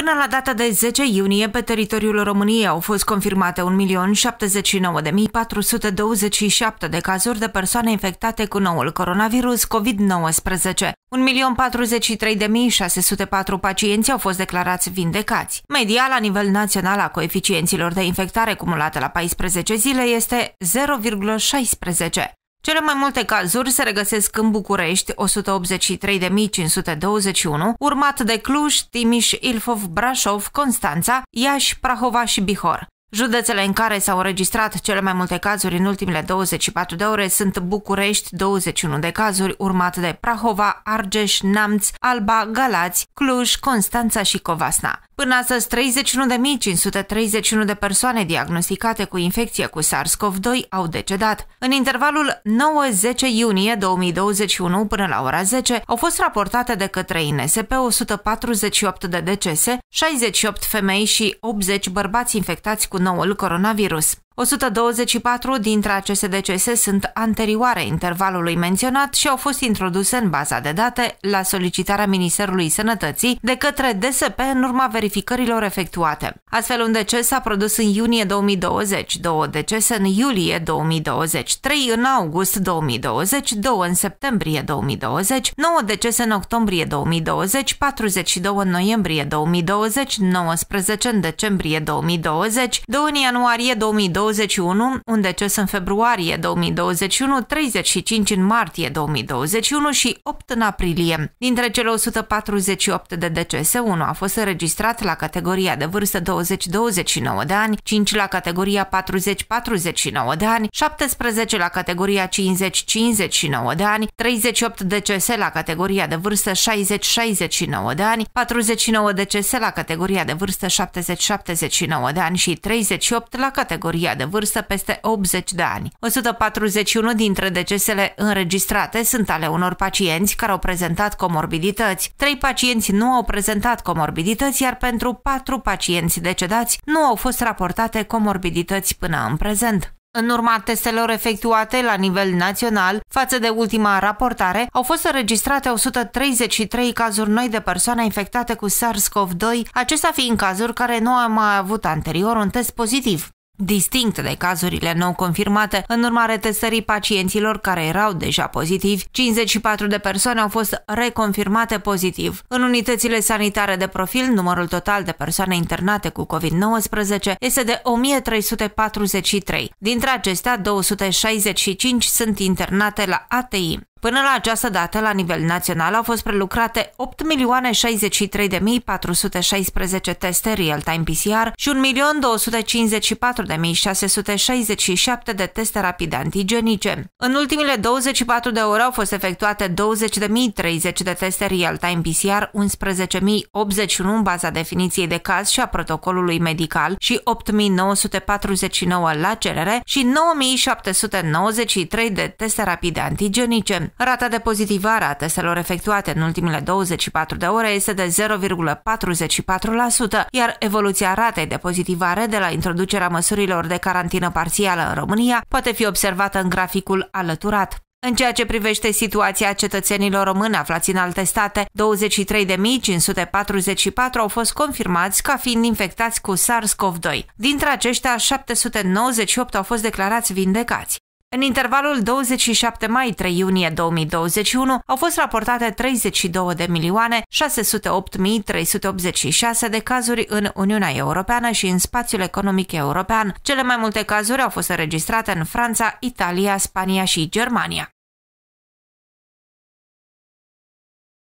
Până la data de 10 iunie, pe teritoriul României au fost confirmate 1.079.427 de cazuri de persoane infectate cu noul coronavirus COVID-19. 1.043.604 pacienți au fost declarați vindecați. Media la nivel național a coeficienților de infectare cumulată la 14 zile este 0,16. Cele mai multe cazuri se regăsesc în București, 183.521, urmat de Cluj, Timiș, Ilfov, Brașov, Constanța, Iași, Prahova și Bihor. Județele în care s-au înregistrat cele mai multe cazuri în ultimele 24 de ore sunt București, 21 de cazuri, urmat de Prahova, Argeș, Namț, Alba, Galați, Cluj, Constanța și Covasna. Până astăzi, 31.531 de persoane diagnosticate cu infecție cu SARS-CoV-2 au decedat. În intervalul 9-10 iunie 2021 până la ora 10 au fost raportate de către INSP 148 de decese, 68 femei și 80 bărbați infectați cu noul coronavirus. 124 dintre aceste decese sunt anterioare intervalului menționat și au fost introduse în baza de date la solicitarea Ministerului Sănătății de către DSP în urma verificărilor efectuate. Astfel, un deces s-a produs în iunie 2020, două decese în iulie 2020, trei în august 2020, două în septembrie 2020, nouă decese în octombrie 2020, 42 în noiembrie 2020, 19 în decembrie 2020, două în ianuarie 2020, 2021, un deces în februarie 2021, 35 în martie 2021 și 8 în aprilie. Dintre cele 148 de decese, unul a fost înregistrat la categoria de vârstă 20-29 de ani, 5 la categoria 40-49 de ani, 17 la categoria 50-59 de ani, 38 decese la categoria de vârstă 60-69 de ani, 49 decese la categoria de vârstă 70-79 de ani și 38 la categoria de vârstă peste 80 de ani. 141 dintre decesele înregistrate sunt ale unor pacienți care au prezentat comorbidități. Trei pacienți nu au prezentat comorbidități, iar pentru patru pacienți decedați nu au fost raportate comorbidități până în prezent. În urma testelor efectuate la nivel național, față de ultima raportare, au fost înregistrate 133 cazuri noi de persoane infectate cu SARS-CoV-2, acestea fiind cazuri care nu au mai avut anterior un test pozitiv. Distinct de cazurile nou confirmate, în urma retestării pacienților care erau deja pozitivi, 54 de persoane au fost reconfirmate pozitiv. În unitățile sanitare de profil, numărul total de persoane internate cu COVID-19 este de 1343. Dintre acestea, 265 sunt internate la ATI. Până la această dată, la nivel național, au fost prelucrate 8.063.416 teste real-time PCR și 1.254.667 de teste rapide antigenice. În ultimile 24 de ore au fost efectuate 20.030 de teste real-time PCR, 11.081 în baza definiției de caz și a protocolului medical și 8.949 la cerere și 9.793 de teste rapide antigenice. Rata de pozitivare a testelor efectuate în ultimele 24 de ore este de 0,44%, iar evoluția ratei de pozitivare de la introducerea măsurilor de carantină parțială în România poate fi observată în graficul alăturat. În ceea ce privește situația cetățenilor români aflați în alte state, 23.544 au fost confirmați ca fiind infectați cu SARS-CoV-2. Dintre aceștia, 798 au fost declarați vindecați. În intervalul 27 mai-3 iunie 2021 au fost raportate 32 de milioane 608.386 de cazuri în Uniunea Europeană și în spațiul economic european. Cele mai multe cazuri au fost înregistrate în Franța, Italia, Spania și Germania.